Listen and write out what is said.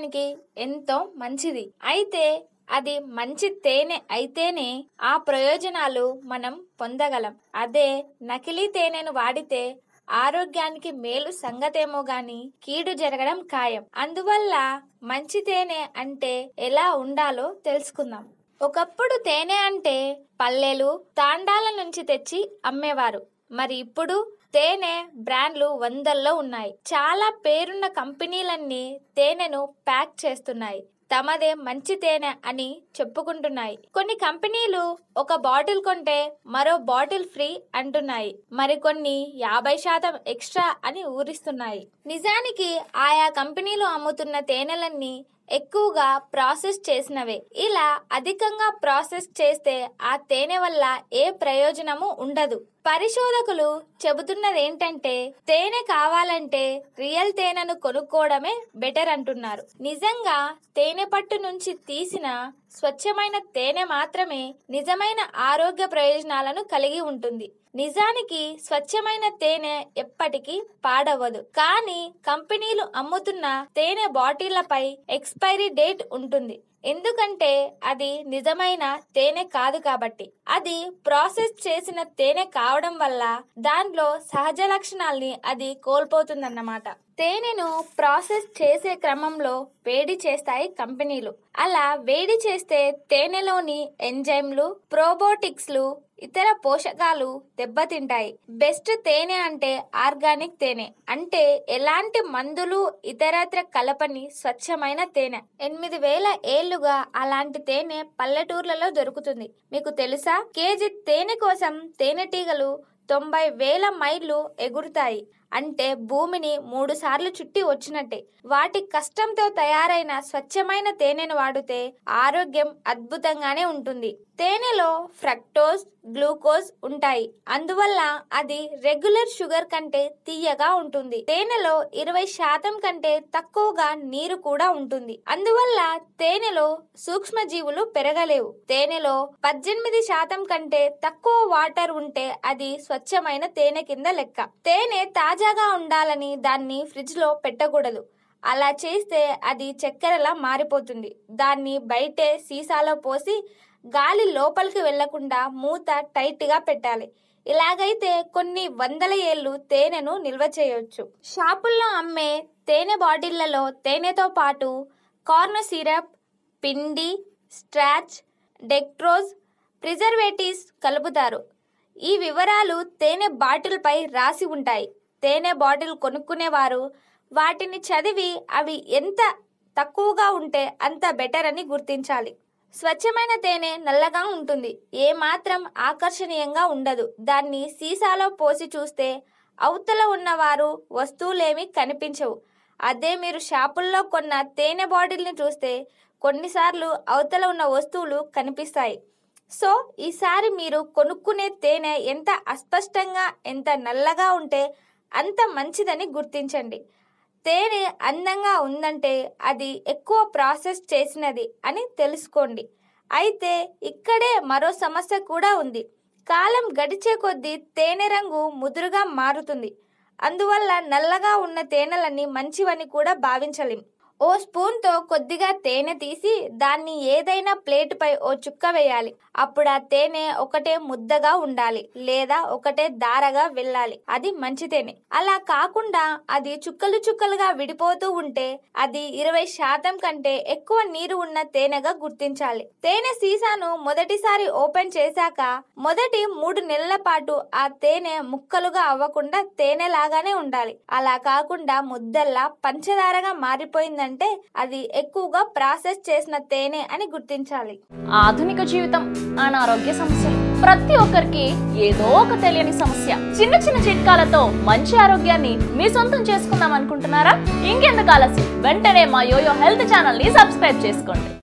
శరీరానికి ఎంతో మంచిది అయితే అది మంచి తేనె అయితేనే ఆ ప్రయోజనాలు మనం పొందగలం అదే నకిలీ తేనెను వాడితే ఆరోగ్యానికి మేలు సంగతేమో గాని కీడు జరగడం ఖాయం అందువల్ల మంచి తేనె అంటే ఎలా ఉండాలో తెలుసుకుందాం ఒకప్పుడు తేనె అంటే పల్లెలు తాండాల నుంచి తెచ్చి అమ్మేవారు మరి ఇప్పుడు తేనె బ్రాండ్లు వందల్లో ఉన్నాయి చాలా పేరున్న కంపెనీలన్నీ తేనెను ప్యాక్ చేస్తున్నాయి తమదే మంచి తేనె అని చెప్పుకుంటున్నాయి కొన్ని కంపెనీలు ఒక బాటిల్ కొంటే మరో బాటిల్ ఫ్రీ అంటున్నాయి మరికొన్ని యాభై శాతం ఎక్స్ట్రా అని ఊరిస్తున్నాయి నిజానికి ఆయా కంపెనీలు అమ్ముతున్న తేనెలన్నీ ఎక్కువగా ప్రాసెస్ చేసినవే ఇలా అధికంగా ప్రాసెస్ చేస్తే ఆ తేనె వల్ల ఏ ప్రయోజనము ఉండదు పరిశోధకులు చెబుతున్నది ఏంటంటే తేనె కావాలంటే రియల్ తేనెను కొనుక్కోవడమే బెటర్ అంటున్నారు నిజంగా తేనె పట్టు నుంచి తీసిన స్వచ్ఛమైన తేనె మాత్రమే నిజమైన ఆరోగ్య ప్రయోజనాలను కలిగి ఉంటుంది నిజానికి స్వచ్ఛమైన తేనె ఎప్పటికీ పాడవదు కానీ కంపెనీలు అమ్ముతున్న తేనె బాటిళ్లపై ఎక్స్పైరీ డేట్ ఉంటుంది ఎందుకంటే అది నిజమైన తేనె కాదు కాబట్టి అది ప్రాసెస్ చేసిన తేనె కావడం వల్ల దాంట్లో సహజ లక్షణాల్ని అది కోల్పోతుందన్నమాట తేనెను ప్రాసెస్ చేసే క్రమంలో వేడి చేస్తాయి కంపెనీలు అలా వేడి చేస్తే తేనెలోని ఎంజైమ్లు ప్రోబోటిక్స్లు ఇతర పోషకాలు దెబ్బతింటాయి బెస్ట్ తేనె అంటే ఆర్గానిక్ తేనె అంటే ఎలాంటి మందులు ఇతరత్ర కలపని స్వచ్ఛమైన తేనె ఎనిమిది వేల ఏళ్లుగా అలాంటి తేనె పల్లెటూర్లలో దొరుకుతుంది మీకు తెలుసా కేజీ తేనె కోసం తేనెటీగలు తొంభై వేల మైళ్ళు ఎగురుతాయి అంటే భూమిని మూడు సార్లు చుట్టి వచ్చినట్టే వాటి కష్టంతో తయారైన స్వచ్ఛమైన తేనెను వాడితే ఆరోగ్యం అద్భుతంగానే ఉంటుంది తేనెలో ఫ్రక్టోజ్ గ్లూకోజ్ ఉంటాయి అందువల్ల అది రెగ్యులర్ షుగర్ కంటే తీయగా ఉంటుంది తేనెలో ఇరవై శాతం కంటే తక్కువగా నీరు కూడా ఉంటుంది అందువల్ల తేనెలో సూక్ష్మజీవులు పెరగలేవు తేనెలో పద్దెనిమిది శాతం కంటే తక్కువ వాటర్ ఉంటే అది స్వచ్ఛమైన తేనె కింద లెక్క తేనె తాజా తాజాగా ఉండాలని దాన్ని ఫ్రిడ్జ్లో పెట్టకూడదు అలా చేస్తే అది చక్కెరలా మారిపోతుంది దాన్ని బయటే సీసాలో పోసి గాలి లోపలికి వెళ్లకుండా మూత టైట్గా పెట్టాలి ఇలాగైతే కొన్ని వందల ఏళ్ళు తేనెను నిల్వ చేయొచ్చు షాపుల్లో అమ్మే తేనె బాటిళ్లలో తేనెతో పాటు కార్న్ సిరప్ పిండి స్ట్రాచ్ డెక్ట్రోజ్ ప్రిజర్వేటివ్స్ కలుపుతారు ఈ వివరాలు తేనె బాటిల్పై రాసి ఉంటాయి తేనె బాటిల్ కొనుక్కునేవారు వాటిని చదివి అవి ఎంత తక్కువగా ఉంటే అంత బెటర్ అని గుర్తించాలి స్వచ్ఛమైన తేనె నల్లగా ఉంటుంది ఏమాత్రం ఆకర్షణీయంగా ఉండదు దాన్ని సీసాలో పోసి చూస్తే అవతల ఉన్నవారు వస్తువులేమీ కనిపించవు అదే మీరు షాపుల్లో కొన్న తేనె బాటిల్ని చూస్తే కొన్నిసార్లు అవతల ఉన్న వస్తువులు కనిపిస్తాయి సో ఈసారి మీరు కొనుక్కునే తేనె ఎంత అస్పష్టంగా ఎంత నల్లగా ఉంటే అంత మంచిదని గుర్తించండి తేనె అందంగా ఉందంటే అది ఎక్కువ ప్రాసెస్ చేసినది అని తెలుసుకోండి అయితే ఇక్కడే మరో సమస్య కూడా ఉంది కాలం గడిచే కొద్దీ తేనె రంగు ముదురుగా మారుతుంది అందువల్ల నల్లగా ఉన్న తేనెలన్నీ మంచివని కూడా భావించలేం ఓ స్పూన్తో కొద్దిగా తేనె తీసి దాన్ని ఏదైనా ప్లేటుపై ఓ చుక్క వేయాలి అప్పుడు ఆ తేనె ఒకటే ముద్దగా ఉండాలి లేదా ఒకటే దారగా వెళ్ళాలి అది మంచి తేనె అలా కాకుండా అది చుక్కలు చుక్కలుగా విడిపోతూ ఉంటే అది ఇరవై శాతం కంటే ఎక్కువ నీరు ఉన్న తేనెగా గుర్తించాలి తేనె సీసాను మొదటిసారి ఓపెన్ చేశాక మొదటి మూడు నెలల పాటు ఆ తేనె ముక్కలుగా అవ్వకుండా లాగానే ఉండాలి అలా కాకుండా ముద్దల్లా పంచదారగా మారిపోయిందని అంటే అది ఎక్కువగా ప్రాసెస్ చేసిన తేనె అని గుర్తించాలి ఆధునిక జీవితం అనారోగ్య సమస్య ప్రతి ఒక్కరికి ఏదో ఒక తెలియని సమస్య చిన్న చిన్న చిట్కాలతో మంచి ఆరోగ్యాన్ని మీ సొంతం చేసుకుందాం అనుకుంటున్నారా ఇంకెందుకు ఆలస్యం వెంటనే మా యోయో హెల్త్ ఛానల్ ని సబ్స్క్రైబ్ చేసుకోండి